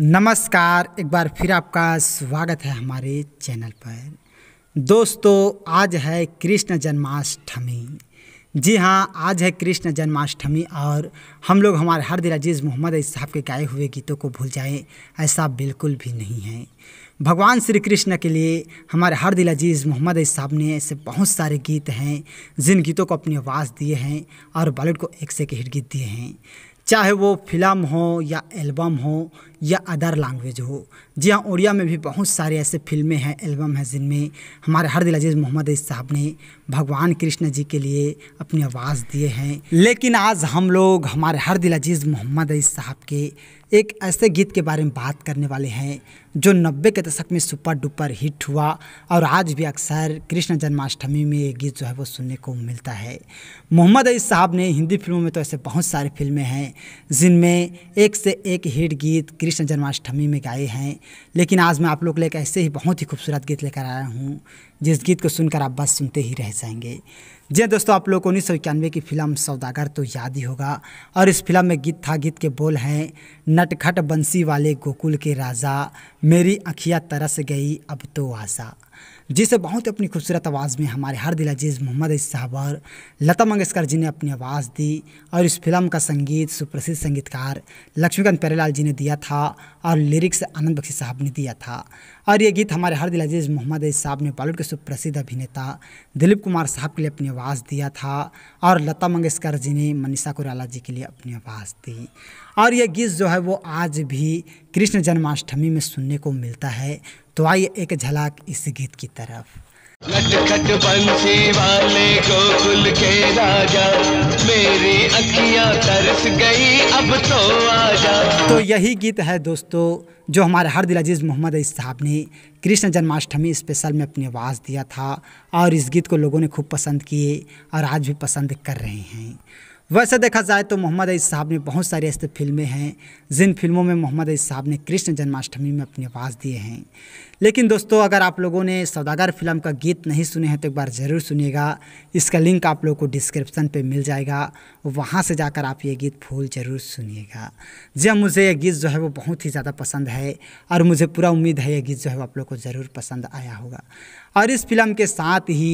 नमस्कार एक बार फिर आपका स्वागत है हमारे चैनल पर दोस्तों आज है कृष्ण जन्माष्टमी जी हाँ आज है कृष्ण जन्माष्टमी और हम लोग हमारे हर दिल अजीज़ मोहम्मद अली साहब के गाए हुए गीतों को भूल जाएं ऐसा बिल्कुल भी नहीं है भगवान श्री कृष्ण के लिए हमारे हर दिल अजीज़ मोहम्मद साहब ने ऐसे बहुत सारे गीत हैं जिन गीतों को अपनी आवाज़ दिए हैं और बॉलीवुड को एक से एक हिट गीत दिए हैं चाहे वो फिल्म हो या एल्बम हो या अदर लैंग्वेज हो जी हाँ उड़िया में भी बहुत सारे ऐसे फिल्में हैं एल्बम हैं जिनमें हमारे हर दिल अजीज़ मोहम्मद अजीज साहब ने भगवान कृष्ण जी के लिए अपनी आवाज़ दिए हैं लेकिन आज हम लोग हमारे हर दिल अजीज़ मोहम्मद अजीज साहब के एक ऐसे गीत के बारे में बात करने वाले हैं जो नब्बे के दशक में सुपर डुपर हिट हुआ और आज भी अक्सर कृष्ण जन्माष्टमी में ये गीत जो है वो सुनने को मिलता है मोहम्मद अजीज साहब ने हिंदी फिल्मों में तो ऐसे बहुत सारी फिल्में हैं जिनमें एक से एक हिट गीत कृष्ण कृष्ण जन्माष्टमी में गाए हैं लेकिन आज मैं आप लोग लेकर ऐसे ही बहुत ही खूबसूरत गीत लेकर आया हूँ जिस गीत को सुनकर आप बस सुनते ही रह जाएंगे जी दोस्तों आप लोग को उन्नीस सौ इक्यानवे की फिल्म सौदागर तो याद ही होगा और इस फिल्म में गीत था गीत के बोल हैं नटखट बंसी वाले गोकुल के राजा मेरी अखियाँ तरस गई अब तो आशा जिसे बहुत ही अपनी खूबसूरत आवाज़ में हमारे हर दिल अजीज़ मोहम्मद साहब और लता मंगेशकर जी ने अपनी आवाज़ दी और इस फिल्म का संगीत सुप्रसिद्ध संगीतकार लक्ष्मीकांत प्यारेलाल जी ने दिया था और लिरिक्स आनंद बख्शी साहब ने दिया था और ये गीत हमारे हर दिल अजीज़ मोहम्मद साहब ने बॉलीवुड के सुप्रसिद्ध अभिनेता दिलीप कुमार साहब के लिए अपनी आवाज़ दिया था और लता मंगेशकर जी ने मनीषा कुराला जी के लिए अपनी आवाज़ दी और यह गीत जो है वो आज भी कृष्ण जन्माष्टमी में सुनने को मिलता है तो आइए एक झलक इस गीत की तरफ बंसी वाले के राजा मेरी अखियां तरस गई अब तो आजा तो यही गीत है दोस्तों जो हमारे हर दिल अजीज़ मोहम्मद साहब ने कृष्ण जन्माष्टमी स्पेशल में अपनी आवाज़ दिया था और इस गीत को लोगों ने खूब पसंद किए और आज भी पसंद कर रहे हैं वैसे देखा जाए तो मोहम्मद अली साहब ने बहुत सारी ऐसी फिल्में हैं जिन फिल्मों में मोहम्मद अली साहब ने कृष्ण जन्माष्टमी में अपनी आवाज़ दिए हैं लेकिन दोस्तों अगर आप लोगों ने सौदागर फिल्म का गीत नहीं सुने हैं तो एक बार ज़रूर सुनिएगा इसका लिंक आप लोगों को डिस्क्रिप्शन पे मिल जाएगा वहाँ से जाकर आप ये गीत फूल ज़रूर सुनिएगा जी हाँ, मुझे ये गीत जो है वो बहुत ही ज़्यादा पसंद है और मुझे पूरा उम्मीद है ये गीत जो है वो आप लोग को ज़रूर पसंद आया होगा और इस फिल्म के साथ ही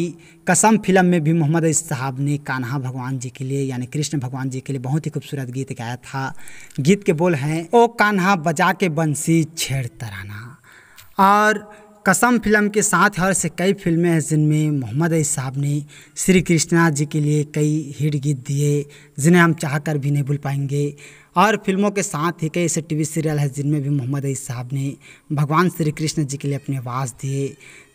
कसम फिल्म में भी मोहम्मद साहब ने कान्हा भगवान जी के लिए यानी कृष्ण भगवान जी के लिए बहुत ही खूबसूरत गीत गाया था गीत के बोल हैं ओ कान्हा बजा के बंसी छेड़ तराना और कसम फिल्म के साथ हर से कई फिल्में हैं जिनमें मोहम्मद अली साहब ने श्री कृष्णा जी के लिए कई हिट गीत दिए जिन्हें हम चाह कर भी नहीं भूल पाएंगे और फिल्मों के साथ ही कई ऐसे टीवी सीरियल हैं जिनमें भी मोहम्मद अली साहब ने भगवान श्री कृष्ण जी के लिए अपनी आवाज़ दिए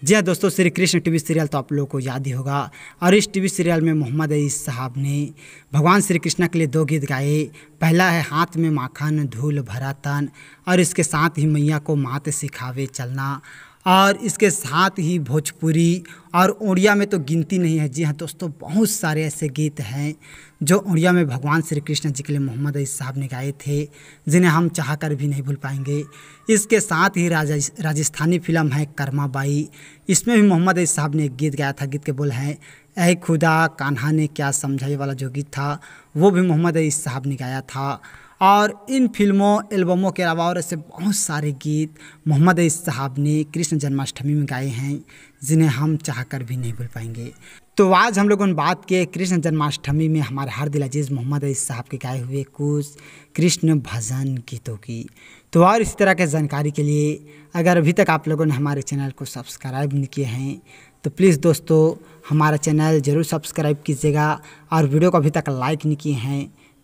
जी हाँ दोस्तों श्री कृष्ण टीवी सीरियल तो आप लोगों को याद ही होगा और इस टीवी सीरियल में मोहम्मद अली साहब ने भगवान श्री कृष्ण के लिए दो गीत गाए पहला है हाथ में माखन धूल भरा तन और इसके साथ ही मैया को मात सिखावे चलना और इसके साथ ही भोजपुरी और उड़िया में तो गिनती नहीं है जी हाँ दोस्तों बहुत सारे ऐसे गीत हैं जो उड़िया में भगवान श्री कृष्ण जी के लिए मोहम्मद अली साहब ने गाए थे जिन्हें हम चाह कर भी नहीं भूल पाएंगे इसके साथ ही राजस्थानी फिल्म है कर्मा बाई इसमें भी मोहम्मद अली साहब ने एक गीत गाया था गीत के बोल हैं ऐ खुदा कान्हा ने क्या समझाई वाला जो गीत था वो भी मोहम्मद अली साहब ने गाया था और इन फिल्मों एल्बमों के अलावा और ऐसे बहुत सारे गीत मोहम्मद अईस साहब ने कृष्ण जन्माष्टमी में गाए हैं जिन्हें हम चाह कर भी नहीं भूल पाएंगे तो आज हम लोगों ने बात किए कृष्ण जन्माष्टमी में हमारे हर दिल अजीज़ मोहम्मद अईस साहब के गाए हुए कुछ कृष्ण भजन गीतों की तो और इसी तरह के जानकारी के लिए अगर अभी तक आप लोगों ने हमारे चैनल को सब्सक्राइब नहीं किए हैं तो प्लीज़ दोस्तों हमारा चैनल ज़रूर सब्सक्राइब कीजिएगा और वीडियो को अभी तक लाइक नहीं किए हैं